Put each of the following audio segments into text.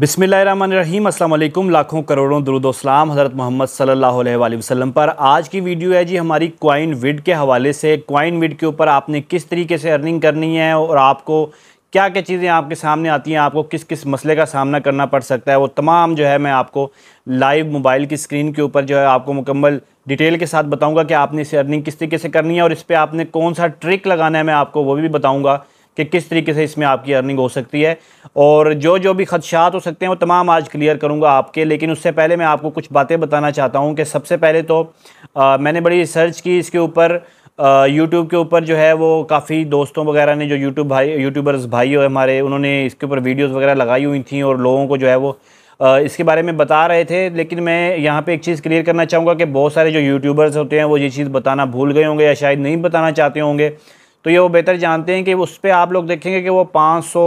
बिसमीम अल्लाम लाखों करोड़ों दरुदोसलाम हज़रत मोहम्मद सल्ह वसम पर आज की वीडियो है जी हमारी क्वाइन विड के हवाले से क्वाइन विड के ऊपर आपने किस तरीके से अर्निंग करनी है और आपको क्या क्या चीज़ें आपके सामने आती हैं आपको किस किस मसले का सामना करना पड़ सकता है वो तमाम जो है मैं आपको लाइव मोबाइल की स्क्रीन के ऊपर जो है आपको मुकम्मल डिटेल के साथ बताऊँगा कि आपने इसे अर्निंग किस तरीके से करनी है और इस पर आपने कौन सा ट्रिक लगाना है मैं आपको वो भी बताऊँगा कि किस तरीके से इसमें आपकी अर्निंग हो सकती है और जो जो भी खदशात हो सकते हैं वो तमाम आज क्लियर करूँगा आपके लेकिन उससे पहले मैं आपको कुछ बातें बताना चाहता हूँ कि सबसे पहले तो आ, मैंने बड़ी रिसर्च की इसके ऊपर यूट्यूब के ऊपर जो है वो काफ़ी दोस्तों वगैरह ने जो यूट्यूब भाई यूट्यूबर्स भाई हो हमारे उन्होंने इसके ऊपर वीडियोज़ वगैरह लगाई हुई थी और लोगों को जो है वो इसके बारे में बता रहे थे लेकिन मैं यहाँ पे एक चीज़ क्लियर करना चाहूँगा कि बहुत सारे जो यूट्यूबर्स होते हैं वो ये चीज़ बताना भूल गए होंगे या शायद नहीं बताना चाहते होंगे तो ये वो बेहतर जानते हैं कि उस पर आप लोग देखेंगे कि वो पाँच सौ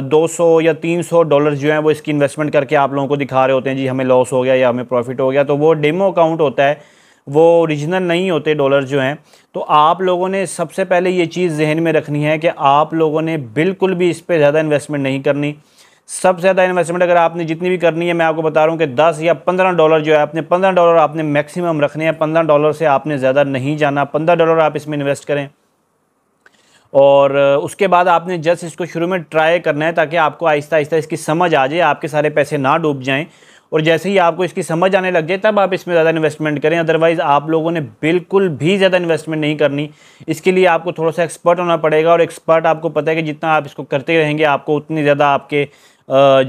दो सौ या तीन सौ डॉलर जो है वो इसकी इन्वेस्टमेंट करके आप लोगों को दिखा रहे होते हैं जी हमें लॉस हो गया या हमें प्रॉफिट हो गया तो वो डेमो अकाउंट होता है वो ओरिजिनल नहीं होते डॉलर जो हैं तो आप लोगों ने सबसे पहले ये चीज़ जहन में रखनी है कि आप लोगों ने बिल्कुल भी इस पर ज़्यादा इन्वेस्टमेंट नहीं करनी सबसे ज़्यादा इन्वेस्टमेंट अगर आपने जितनी भी करनी है मैं आपको बता रहा हूँ कि 10 या 15 डॉलर जो है आपने 15 डॉलर आपने मैक्सिमम रखने हैं 15 डॉलर से आपने ज़्यादा नहीं जाना 15 डॉलर आप इसमें इन्वेस्ट करें और उसके बाद आपने जस्ट इसको शुरू में ट्राई करना है ताकि आपको आहिस्ता आहिस्ता इसकी समझ आ जाए आपके सारे पैसे ना डूब जाएँ और जैसे ही आपको इसकी समझ आने लग जाए तब आप इसमें ज़्यादा इन्वेस्टमेंट करें अदरवाइज़ आप लोगों ने बिल्कुल भी ज़्यादा इन्वेस्टमेंट नहीं करनी इसके लिए आपको थोड़ा सा एक्सपर्ट होना पड़ेगा और एक्सपर्ट आपको पता है कि जितना आप इसको करते रहेंगे आपको उतनी ज़्यादा आपके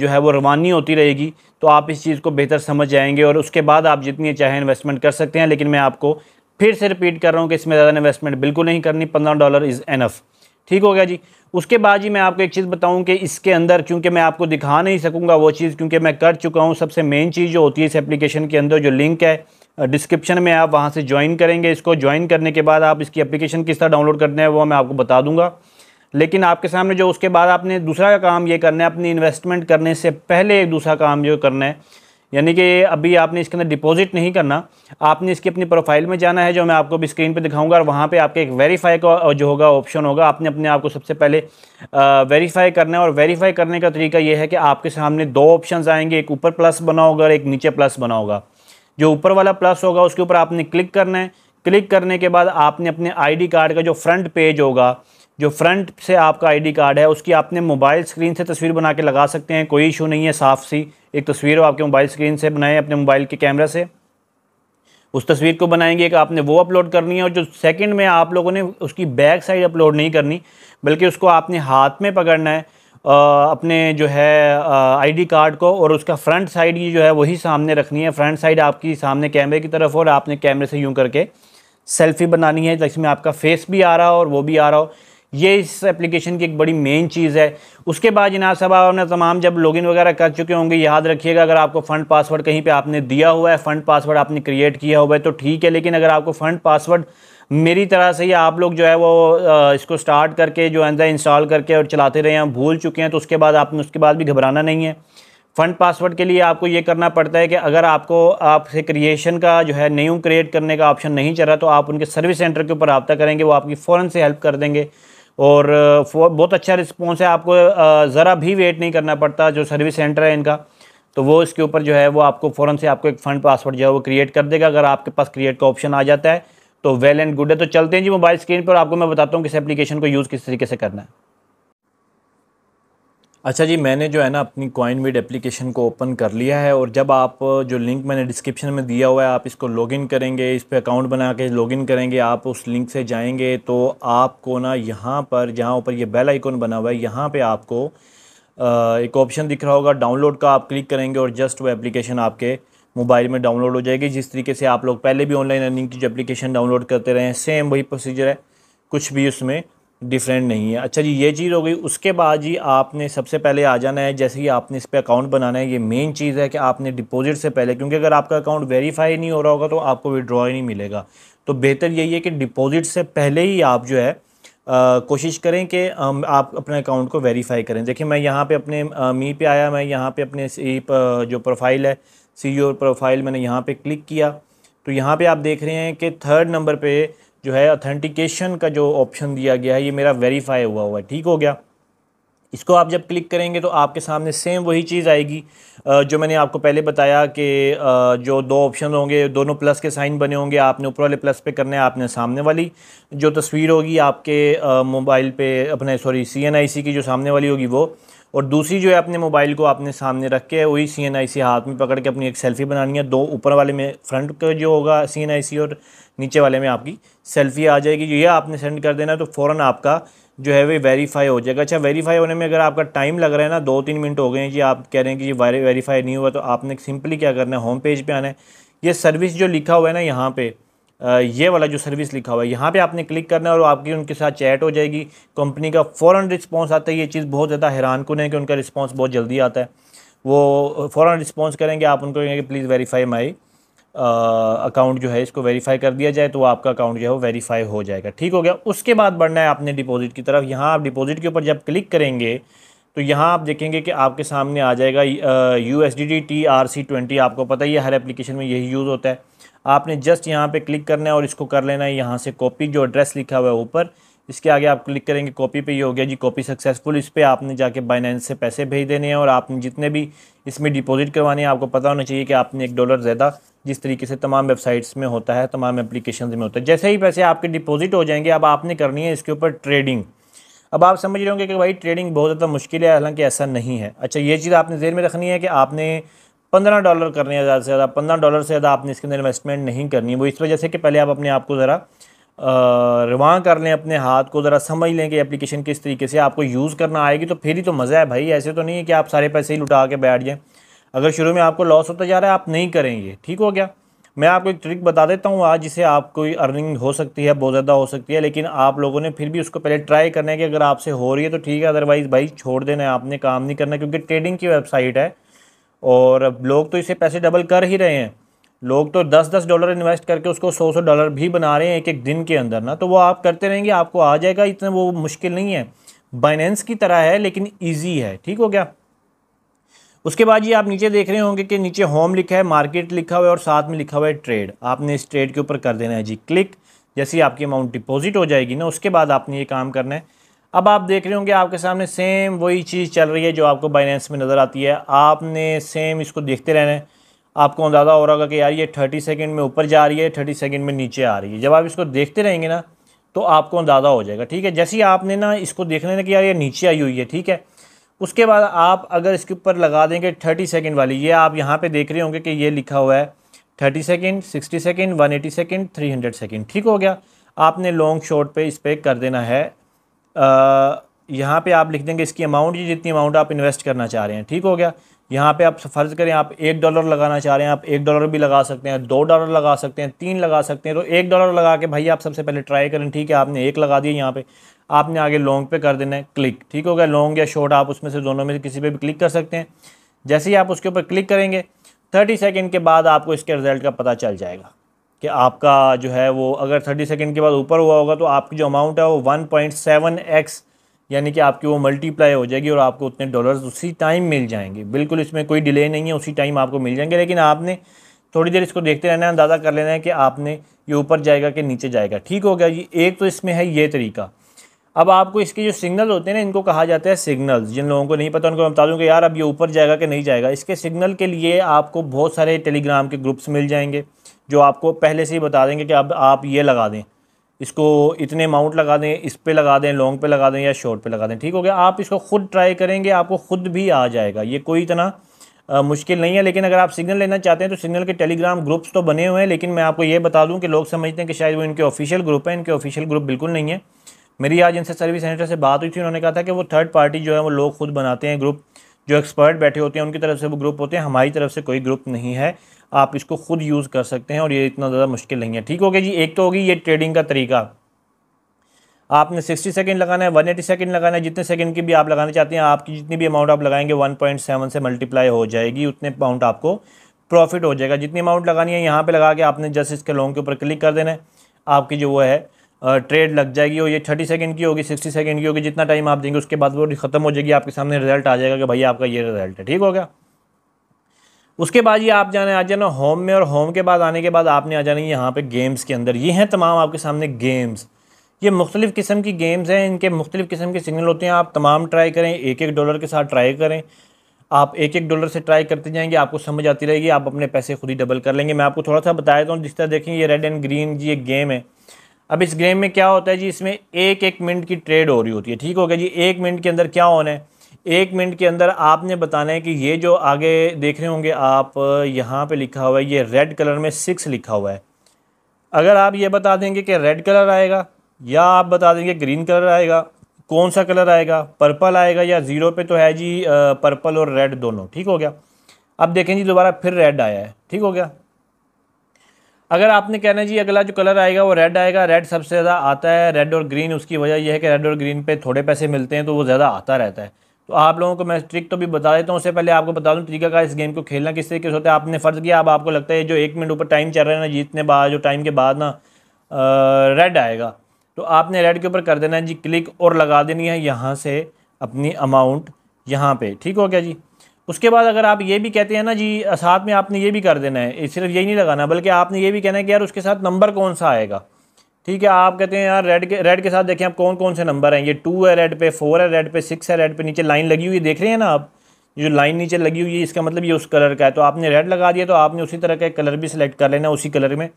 जो है वो रवानी होती रहेगी तो आप इस चीज़ को बेहतर समझ जाएंगे और उसके बाद आप जितनी चाहें इन्वेस्टमेंट कर सकते हैं लेकिन मैं आपको फिर से रिपीट कर रहा हूँ कि इसमें ज़्यादा इन्वेस्टमेंट बिल्कुल नहीं करनी पंद्रह डॉलर इज़ एनफ़ ठीक हो गया जी उसके बाद जी मैं आपको एक चीज़ बताऊं कि इसके अंदर क्योंकि मैं आपको दिखा नहीं सकूंगा वो चीज़ क्योंकि मैं कर चुका हूं सबसे मेन चीज़ जो होती है इस एप्लीकेशन के अंदर जो लिंक है डिस्क्रिप्शन में आप वहां से ज्वाइन करेंगे इसको ज्वाइन करने के बाद आप इसकी एप्लीकेशन किस तरह डाउनलोड करना है वो मैं आपको बता दूँगा लेकिन आपके सामने जो उसके बाद आपने दूसरा काम ये करना है अपनी इन्वेस्टमेंट करने से पहले एक दूसरा काम जो करना है यानी कि अभी आपने इसके अंदर डिपॉजिट नहीं करना आपने इसकी अपनी प्रोफाइल में जाना है जो मैं आपको अभी स्क्रीन पे दिखाऊंगा और वहाँ पे आपके एक वेरीफाई का जो होगा ऑप्शन होगा आपने अपने आप को सबसे पहले वेरीफाई करना है और वेरीफाई करने का तरीका ये है कि आपके सामने दो ऑप्शन आएंगे एक ऊपर प्लस बना होगा और एक नीचे प्लस बना होगा जो ऊपर वाला प्लस होगा उसके ऊपर आपने क्लिक करना है क्लिक करने के बाद आपने अपने आई कार्ड का जो फ्रंट पेज होगा जो फ्रंट से आपका आईडी कार्ड है उसकी आपने मोबाइल स्क्रीन से तस्वीर बना के लगा सकते हैं कोई इशू नहीं है साफ सी एक तस्वीर हो आपके मोबाइल स्क्रीन से बनाएं अपने मोबाइल के कैमरा से उस तस्वीर को बनाएंगे कि आपने वो अपलोड करनी है और जो सेकंड में आप लोगों ने उसकी बैक साइड अपलोड नहीं करनी बल्कि उसको आपने हाथ में पकड़ना है अपने जो है आई कार्ड को और उसका फ्रंट साइड ही जो है वही सामने रखनी है फ्रंट साइड आपकी सामने कैमरे की तरफ और आपने कैमरे से यूँ करके सेल्फ़ी बनानी है जिसमें आपका फेस भी आ रहा हो और वो भी आ रहा हो ये इस एप्लीकेशन की एक बड़ी मेन चीज़ है उसके बाद जनाब साहब आपने तमाम जब लॉगिन वगैरह कर चुके होंगे याद रखिएगा अगर आपको फ़ंड पासवर्ड कहीं पे आपने दिया हुआ है फ़ंड पासवर्ड आपने क्रिएट किया हुआ है तो ठीक है लेकिन अगर आपको फ़ंड पासवर्ड मेरी तरह से ही आप लोग जो है वो इसको स्टार्ट करके जो है इंस्टॉल करके और चलाते रहे हैं भूल चुके हैं तो उसके बाद आपने उसके बाद भी घबराना नहीं है फ़ंड पासवर्ड के लिए आपको ये करना पड़ता है कि अगर आपको आपसे क्रिएशन का जो है न्यू क्रिएट करने का ऑप्शन नहीं चल रहा तो आप उनके सर्विस सेंटर के ऊपर रबता करेंगे वो आपकी फ़ौरन से हेल्प कर देंगे और बहुत अच्छा रिस्पॉन्स है आपको ज़रा भी वेट नहीं करना पड़ता जो सर्विस सेंटर है इनका तो वो इसके ऊपर जो है वो आपको फ़ौर से आपको एक फ़ंड पासवर्ड जो है वो क्रिएट कर देगा अगर आपके पास क्रिएट का ऑप्शन आ जाता है तो वेल एंड गुड है तो चलते हैं जी मोबाइल स्क्रीन पर आपको मैं बताता हूँ किस एप्लीकेशन को यूज़ किस तरीके से करना है अच्छा जी मैंने जो है ना अपनी कॉइन मीड एप्लीकेशन को ओपन कर लिया है और जब आप जो लिंक मैंने डिस्क्रिप्शन में दिया हुआ है आप इसको लॉगिन करेंगे इस पर अकाउंट बना के लॉगिन करेंगे आप उस लिंक से जाएंगे तो आपको ना यहाँ पर जहाँ ऊपर ये बेल आइकॉन बना हुआ है यहाँ पे आपको एक ऑप्शन दिख रहा होगा डाउनलोड का आप क्लिक करेंगे और जस्ट वो एप्लीकेशन आपके मोबाइल में डाउनलोड हो जाएगी जिस तरीके से आप लोग पहले भी ऑनलाइन अर्निंग की जो एप्लीकेशन डाउनलोड करते रहे हैं सेम वही प्रोसीजर है कुछ भी उसमें डिफरेंट नहीं है अच्छा जी ये चीज़ हो गई उसके बाद जी आपने सबसे पहले आ जाना है जैसे ही आपने इस पर अकाउंट बनाना है ये मेन चीज़ है कि आपने डिपॉजिट से पहले क्योंकि अगर आपका अकाउंट वेरीफाई नहीं हो रहा होगा तो आपको विड्रॉ ही नहीं मिलेगा तो बेहतर यही है कि डिपॉजिट से पहले ही आप जो है आ, कोशिश करें कि आप अपने अकाउंट को वेरीफाई करें देखिए मैं यहाँ पर अपने आ, मी पे आया मैं यहाँ पर अपने सी जो प्रोफाइल है सी प्रोफाइल e मैंने यहाँ पर क्लिक किया तो यहाँ पर आप देख रहे हैं कि थर्ड नंबर पर जो है ऑथेंटिकेशन का जो ऑप्शन दिया गया है ये मेरा वेरीफाई हुआ हुआ है ठीक हो गया इसको आप जब क्लिक करेंगे तो आपके सामने सेम वही चीज़ आएगी जो मैंने आपको पहले बताया कि जो दो ऑप्शन होंगे दोनों प्लस के साइन बने होंगे आपने ऊपर वाले प्लस पे करने हैं आपने सामने वाली जो तस्वीर होगी आपके मोबाइल पे अपने सॉरी सी एन आई सी की जो सामने वाली होगी वो और दूसरी जो है अपने मोबाइल को आपने सामने रख के वही सी एन आई सी हाथ में पकड़ के अपनी एक सेल्फ़ी बनानी है दो ऊपर वाले में फ्रंट का जो होगा सी एन आई सी और नीचे वाले में आपकी सेल्फ़ी आ जाएगी ये आपने सेंड कर देना तो फ़ौर आपका जो है वे वेरीफाई हो जाएगा अच्छा वेरीफाई होने में अगर आपका टाइम लग रहा है ना दो तीन मिनट हो गए हैं कि आप कह रहे हैं कि ये वेरीफाई नहीं हुआ तो आपने सिंपली क्या करना है होम पेज पर आना है ये सर्विस जो लिखा हुआ है ना यहाँ पर ये वाला जो सर्विस लिखा हुआ है यहाँ पे आपने क्लिक करना है और आपकी उनके साथ चैट हो जाएगी कंपनी का फ़ौरन रिस्पांस आता है ये चीज़ बहुत ज़्यादा हैरान कन है कि उनका रिस्पांस बहुत जल्दी आता है वो फ़ौरन रिस्पांस करेंगे आप उनको कहेंगे प्लीज़ वेरीफाई माई अकाउंट जो है इसको वेरीफाई कर दिया जाए तो आपका अकाउंट जो है वो वेरीफाई हो जाएगा ठीक हो गया उसके बाद बढ़ना है आपने डिपॉजिट की तरफ यहाँ आप डिपॉजिट के ऊपर जब क्लिक करेंगे तो यहाँ आप देखेंगे कि आपके सामने आ जाएगा U S D T R C twenty आपको पता ही है हर एप्लीकेशन में यही यूज़ होता है आपने जस्ट यहाँ पे क्लिक करना है और इसको कर लेना है यहाँ से कॉपी जो एड्रेस लिखा हुआ है ऊपर इसके आगे आप क्लिक करेंगे कॉपी पे ये हो गया जी कॉपी सक्सेसफुल इस पर आपने जाके बाइनेंस से पैसे भेज देने हैं और आपने जितने भी इसमें डिपॉजिट करवाने हैं आपको पता होना चाहिए कि आपने एक डॉलर ज़्यादा जिस तरीके से तमाम वेबसाइट्स में होता है तमाम एप्लीकेशन में होता है जैसे ही पैसे आपके डिपॉजिट हो जाएंगे अब आपने करनी है इसके ऊपर ट्रेडिंग अब आप समझ रहे होंगे कि भाई ट्रेडिंग बहुत ज़्यादा मुश्किल है हालांकि ऐसा नहीं है अच्छा ये चीज़ आपने जेहन में रखनी है कि आपने पंद्रह डॉलर करने हैं ज़्यादा से ज़्यादा पंद्रह डॉलर से ज़्यादा आपने इसके अंदर इन्वेस्टमेंट नहीं करनी है वो इस वजह से कि पहले आप अपने आप को ज़रा रवा कर लें अपने हाथ को ज़रा समझ लें कि एप्लीकेशन किस तरीके से आपको यूज़ करना आएगी तो फिर ही तो मज़ा है भाई ऐसे तो नहीं है कि आप सारे पैसे ही लुटा के बैठ जाएँ अगर शुरू में आपको लॉस होता जा रहा है आप नहीं करेंगे ठीक हो गया मैं आपको एक ट्रिक बता देता हूँ आज जिसे आपको अर्निंग हो सकती है बहुत ज़्यादा हो सकती है लेकिन आप लोगों ने फिर भी उसको पहले ट्राई करना है कि अगर आपसे हो रही है तो ठीक है अदरवाइज़ भाई छोड़ देना है आपने काम नहीं करना क्योंकि ट्रेडिंग की वेबसाइट है और अब लोग तो इसे पैसे डबल कर ही रहे हैं लोग तो दस दस डॉलर इन्वेस्ट करके उसको सौ सौ डॉलर भी बना रहे हैं एक एक दिन के अंदर ना तो वो आप करते रहेंगे आपको आ जाएगा इतना वो मुश्किल नहीं है बाइनेंस की तरह है लेकिन ईजी है ठीक हो गया उसके बाद ये आप नीचे देख रहे होंगे कि नीचे होम लिखा है मार्केट लिखा हुआ है और साथ में लिखा हुआ है ट्रेड आपने इस ट्रेड के ऊपर कर देना है जी क्लिक जैसे आपकी अमाउंट डिपॉजिट हो जाएगी ना उसके बाद आपने ये काम करना है अब आप देख रहे होंगे आपके सामने सेम वही चीज़ चल रही है जो आपको बाइनेंस में नज़र आती है आपने सेम इसको देखते रहना है आपको अंदाज़ा हो रहा होगा कि यार ये थर्टी सेकेंड में ऊपर जा रही है थर्टी सेकेंड में नीचे आ रही है जब आप इसको देखते रहेंगे ना तो आपको अंदाज़ा हो जाएगा ठीक है जैसे ही आपने ना इसको देख लेना कि यार ये नीचे आई हुई है ठीक है उसके बाद आप अगर इसके ऊपर लगा देंगे थर्टी सेकेंड वाली ये आप यहाँ पर देख रहे होंगे कि ये लिखा हुआ है thirty second sixty second one eighty second three hundred second ठीक हो गया आपने लॉन्ग शॉर्ट पे इस पर कर देना है यहाँ पे आप लिख देंगे इसकी अमाउंट ये जितनी अमाउंट आप इन्वेस्ट करना चाह रहे हैं ठीक हो गया यहाँ पे आप फ़र्ज़ करें आप एक डॉलर लगाना चाह रहे हैं आप एक डॉलर भी लगा सकते हैं दो डॉलर लगा सकते हैं तीन लगा सकते हैं तो एक डॉलर लगा के भाई आप सबसे पहले ट्राई करें ठीक है आपने एक लगा दिया यहाँ पे आपने आगे लॉन्ग पे कर देना है क्लिक ठीक हो गया लॉन्ग या शॉर्ट आप उसमें से दोनों में से किसी पर भी क्लिक कर सकते हैं जैसे ही आप उसके ऊपर क्लिक करेंगे थर्टी सेकेंड के बाद आपको इसके रिजल्ट का पता चल जाएगा कि आपका जो है वो अगर थर्टी सेकेंड के बाद ऊपर हुआ होगा तो आपकी जो अमाउंट है वो वन पॉइंट सेवन एक्स यानी कि आपकी वो मल्टीप्लाई हो जाएगी और आपको उतने डॉलर्स उसी टाइम मिल जाएंगे बिल्कुल इसमें कोई डिले नहीं है उसी टाइम आपको मिल जाएंगे लेकिन आपने थोड़ी देर इसको देखते रहना है अंदाज़ा कर लेना है कि आपने ये ऊपर जाएगा कि नीचे जाएगा ठीक हो गया ये एक तो इसमें है ये तरीका अब आपको इसके जो सिग्नल होते हैं ना इनको कहा जाता है सिग्नल्स जिन लोगों को नहीं पता उनको बता दूँ कि यार अब ये ऊपर जाएगा कि नहीं जाएगा इसके सिग्नल के लिए आपको बहुत सारे टेलीग्राम के ग्रुप्स मिल जाएंगे जो आपको पहले से ही बता देंगे कि अब आप ये लगा दें इसको इतने अमाउंट लगा दें इस पे लगा दें लॉन्ग पे लगा दें या शॉर्ट पे लगा दें ठीक हो गया आप इसको खुद ट्राई करेंगे आपको खुद भी आ जाएगा ये कोई इतना आ, मुश्किल नहीं है लेकिन अगर आप सिग्नल लेना चाहते हैं तो सिग्नल के टेलीग्राम ग्रुप्स तो बने हुए हैं लेकिन मैं आपको ये बता दूं कि लोग समझते हैं कि शायद वो इनके ऑफिशियल ग्रुप हैं इनके ऑफिशियल ग्रुप बिल्कुल नहीं है मेरी आज इनसे सर्विस सेंटर से बात हुई थी उन्होंने कहा था कि वो थर्ड पार्टी जो है वो लोग खुद बनाते हैं ग्रुप जो एक्सपर्ट बैठे होते हैं उनकी तरफ से वो ग्रुप होते हैं हमारी तरफ से कोई ग्रुप नहीं है आप इसको खुद यूज़ कर सकते हैं और ये इतना ज़्यादा मुश्किल नहीं है ठीक हो गया जी एक तो होगी ये ट्रेडिंग का तरीका आपने 60 सेकंड लगाना है 180 सेकेंड लगाना है जितने सेकंड की भी आप लगाना चाहते हैं आपकी जितनी भी अमाउंट आप लगाएंगे 1.7 से मल्टीप्लाई हो जाएगी उतने अमाउंट आपको प्रॉफिट हो जाएगा जितनी अमाउंट लगानी है यहाँ पे लगा के आपने जस्ट इसके लोन के ऊपर क्लिक कर देना है आपकी जो वो है ट्रेड लग जाएगी और ये थर्टी सेकेंड की होगी सिक्सटी सेकेंड की होगी जितना टाइम आप देंगे उसके बाद वो ख़त्म हो जाएगी आपके सामने रिजल्ट आ जाएगा कि भाई आपका ये रिजल्ट है ठीक हो गया उसके बाद ये आप जाने आ जाना होम में और होम के बाद आने के बाद आपने आ जाना यहाँ पे गेम्स के अंदर ये हैं तमाम आपके सामने गेम्स ये मुख्तलिफ़ किस्म की गेम्स हैं इनके मुख्तलिफ़ किस्म के सिग्नल होते हैं आप तमाम ट्राई करें एक एक डॉलर के साथ ट्राई करें आप एक एक डॉलर से ट्राई करते जाएंगे आपको समझ आती रहेगी आप अपने पैसे खुद ही डबल कर लेंगे मैं आपको थोड़ा सा बताया था तो जिस तरह देखें ये रेड एंड ग्रीन ये गेम है अब इस गेम में क्या होता है जी इसमें एक एक मिनट की ट्रेड हो रही होती है ठीक हो गया जी एक मिनट के अंदर क्या होना है एक मिनट के अंदर आपने बताना है कि ये जो आगे देख रहे होंगे आप यहाँ पे लिखा हुआ है ये रेड कलर में सिक्स लिखा हुआ है अगर आप ये बता देंगे कि रेड कलर आएगा या आप बता देंगे ग्रीन कलर आएगा कौन सा कलर आएगा पर्पल आएगा या ज़ीरो पे तो है जी पर्पल और रेड दोनों ठीक हो गया अब देखें जी दोबारा फिर रेड आया है ठीक हो गया अगर आपने कहना है जी अगला जो कलर आएगा वो रेड आएगा रेड सबसे ज़्यादा आता है रेड और ग्रीन उसकी वजह यह है कि रेड और ग्रीन पे थोड़े पैसे मिलते हैं तो वो ज़्यादा आता रहता है तो आप लोगों को मैं ट्रिक तो भी बता देता हूँ उससे पहले आपको बता दूँ तरीका का इस गेम को खेलना किस तरीके से होता है आपने फ़र्ज़ किया अब आपको लगता है जो एक मिनट ऊपर टाइम चल रहा है ना जीतने बाद जो टाइम के बाद ना रेड आएगा तो आपने रेड के ऊपर कर देना है जी क्लिक और लगा देनी है यहाँ से अपनी अमाउंट यहाँ पर ठीक हो गया जी उसके बाद अगर आप ये भी कहते हैं ना जी साथ में आपने ये भी कर देना है सिर्फ यही नहीं लगाना बल्कि आपने ये भी कहना है कि यार उसके साथ नंबर कौन सा आएगा ठीक है आप कहते हैं यार रेड के रेड के साथ देखें आप कौन कौन से नंबर हैं ये टू है रेड पे फोर है रेड पे सिक्स है रेड पे नीचे लाइन लगी हुई है देख रहे हैं ना आप जो लाइन नीचे लगी हुई है इसका मतलब ये उस कलर का है तो आपने रेड लगा दिया तो आपने उसी तरह का कलर भी सिलेक्ट कर लेना उसी कलर में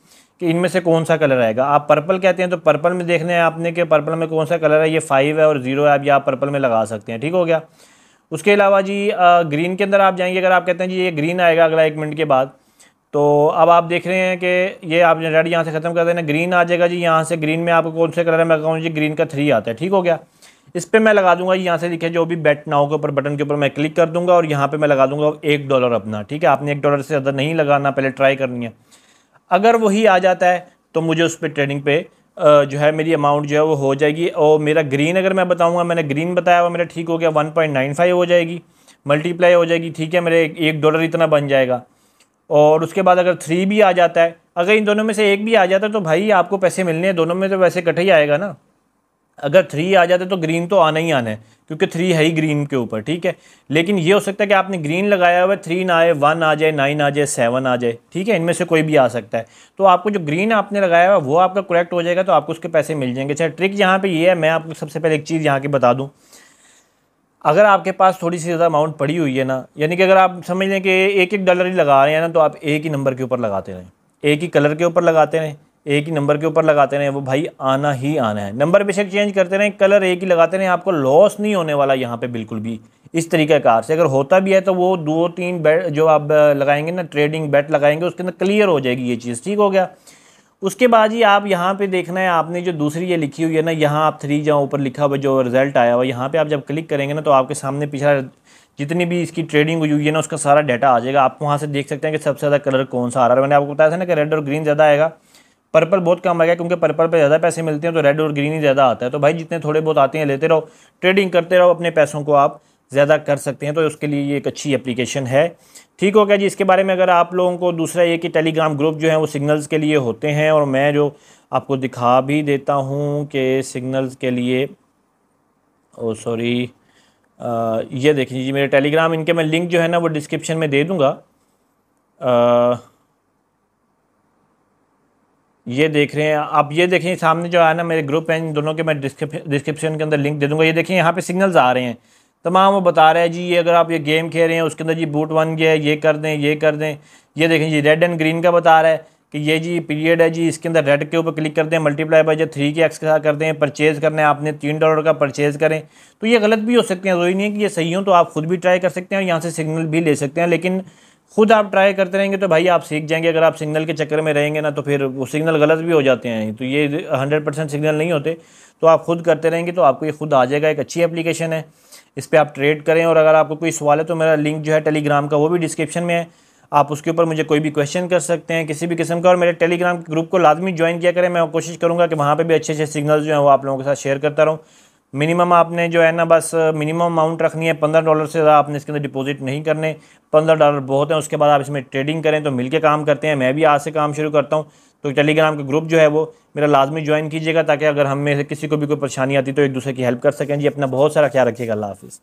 कि इनमें से कौन सा कलर आएगा आप पर्पल कहते हैं तो पर्पल में देखना है आपने कि पर्पल में कौन सा कलर है ये फाइव है और ज़ीरो है आप ये आप पर्पल में लगा सकते हैं ठीक हो गया उसके अलावा जी ग्रीन के अंदर आप जाएंगे अगर आप कहते हैं जी ये ग्रीन आएगा अगला एक मिनट के बाद तो अब आप देख रहे हैं कि ये आप रेड यहाँ से ख़त्म कर देना ग्रीन आ जाएगा जी यहाँ से ग्रीन में आपको कौन से कलर में कहूँ जी ग्रीन का थ्री आता है ठीक हो गया इस पर मैं लगा दूंगा यहाँ से लिखे जो भी बैट नाव के ऊपर बटन के ऊपर मैं क्लिक कर दूंगा और यहाँ पे मैं लगा दूंगा एक डॉलर अपना ठीक है आपने एक डॉलर से ज़्यादा नहीं लगाना पहले ट्राई करनी है अगर वही आ जाता है तो मुझे उस पर ट्रेडिंग पे जो है मेरी अमाउंट जो है वो हो जाएगी और मेरा ग्रीन अगर मैं बताऊँगा मैंने ग्रीन बताया हुआ मेरा ठीक हो गया वन पॉइंट नाइन फाइव हो जाएगी मल्टीप्लाई हो जाएगी ठीक है मेरे एक डॉलर इतना बन जाएगा और उसके बाद अगर थ्री भी आ जाता है अगर इन दोनों में से एक भी आ जाता है तो भाई आपको पैसे मिलने हैं दोनों में तो वैसे कट ही आएगा ना अगर थ्री आ जाते तो ग्रीन तो आना ही आना है क्योंकि थ्री है ही ग्रीन के ऊपर ठीक है लेकिन ये हो सकता है कि आपने ग्रीन लगाया हुआ है थ्री ना आए वन आ जाए नाइन आ जाए सेवन आ जाए ठीक है इनमें से कोई भी आ सकता है तो आपको जो ग्रीन आपने लगाया हुआ है वो आपका करेक्ट हो जाएगा तो आपको उसके पैसे मिल जाएंगे अच्छा ट्रिक यहाँ पर ये है मैं आपको सबसे पहले एक चीज़ यहाँ की बता दूँ अगर आपके पास थोड़ी सी ज़्यादा अमाउंट पड़ी हुई है ना यानी कि अगर आप समझ लें कि एक एक डॉलर ही लगा रहे हैं ना तो आप एक ही नंबर के ऊपर लगाते रहें एक ही कलर के ऊपर लगाते रहें एक ही नंबर के ऊपर लगाते रहें वो भाई आना ही आना है नंबर बेशक चेंज करते रहें कलर एक ही लगाते रहें आपको लॉस नहीं होने वाला यहाँ पे बिल्कुल भी इस तरीके कार से अगर होता भी है तो वो दो तीन बेट जो आप लगाएंगे ना ट्रेडिंग बेट लगाएंगे उसके अंदर क्लियर हो जाएगी ये चीज़ ठीक हो गया उसके बाद ही आप यहाँ पे देखना है आपने जो दूसरी ये लिखी हुई है ना यहाँ आप थ्री जहाँ ऊपर लिखा हुआ जो रिजल्ट आया हुआ यहाँ पे आप जब क्लिक करेंगे ना तो आपके सामने पिछला जितनी भी इसकी ट्रेडिंग हुई है ना उसका सारा डाटा आ जाएगा आप वहाँ से देख सकते हैं कि सबसे ज़्यादा कलर कौन सा आ रहा है मैंने आपको बताया था ना कि रेड और ग्रीन ज़्यादा आएगा पर्पल बहुत कम आ गया क्योंकि पर्पल पे ज़्यादा पैसे मिलते हैं तो रेड और ग्रीन ही ज़्यादा आता है तो भाई जितने थोड़े बहुत आते हैं लेते रहो ट्रेडिंग करते रहो अपने पैसों को आप ज़्यादा कर सकते हैं तो उसके लिए ये एक अच्छी एप्लीकेशन है ठीक हो गया जी इसके बारे में अगर आप लोगों को दूसरा ये कि टेलीग्राम ग्रुप जो है वो सिग्नल्स के लिए होते हैं और मैं जो आपको दिखा भी देता हूँ कि सिग्नल्स के लिए ओ सॉरी ये देखिए जी मेरे टेलीग्राम इनके मैं लिंक जो है ना वो डिस्क्रिप्शन में दे दूँगा ये देख रहे हैं आप ये देखें सामने जो है ना मेरे ग्रुप हैं इन दोनों के मैं डिस्क्रिप्शन के अंदर लिंक दे दूंगा ये देखें यहाँ पे सिग्नल्स आ रहे हैं तमाम वो बता रहे हैं जी ये अगर आप ये गेम खेल रहे हैं उसके अंदर जी बूट बन गया है ये कर दें ये कर दें ये देखें जी रेड एंड ग्रीन का बता रहा है कि ये जी पीरियड है जी इसके अंदर रेड के ऊपर क्लिक कर दें मल्टीप्लाई बाई जो थ्री के एक्स के साथ कर दें परचेज़ करना है आपने तीन डॉलर का परचेज़ करें तो ये गलत भी हो सकते हैं ज़रूरी नहीं है कि ये सही हो तो आप खुद भी ट्राई कर सकते हैं और यहाँ से सिग्नल भी ले सकते हैं लेकिन खुद आप ट्राई करते रहेंगे तो भाई आप सीख जाएंगे अगर आप सिग्नल के चक्कर में रहेंगे ना तो फिर वो सिग्नल गलत भी हो जाते हैं तो ये हंड्रेड परसेंट सिग्नल नहीं होते तो आप खुद करते रहेंगे तो आपको ये खुद आ जाएगा एक अच्छी एप्लीकेशन है इस पर आप ट्रेड करें और अगर आपको कोई सवाल है तो मेरा लिंक जो है टेलीग्राम का वो भी डिस्क्रिप्शन में है आप उसके ऊपर मुझे कोई भी क्वेश्चन कर सकते हैं किसी भी किस्म का और मेरे टेलीग्राम ग्रुप को लाजमी ज्वाइन किया करें मैं कोशिश करूँगा कि वहाँ पर भी अच्छे अच्छे सिग्नल जो है वो आप लोगों के साथ शेयर करता रहूँ मिनिमम आपने जो है ना बस मिनिमम अमाउंट रखनी है पंद्रह डॉलर से ज़्यादा आपने इसके अंदर डिपॉजिट नहीं करने पंद्रह डॉलर बहुत हैं उसके बाद आप इसमें ट्रेडिंग करें तो मिलके काम करते हैं मैं भी आज से काम शुरू करता हूँ तो टेलीग्राम का ग्रुप जो है वो मेरा लाजमी ज्वाइन कीजिएगा ताकि अगर हमें से किसी को भी कोई परेशानी आती तो एक दूसरे की हेल्प कर सकें जी अपना बहुत सारा ख्याल रखिएगा अल्लाह हाफिज़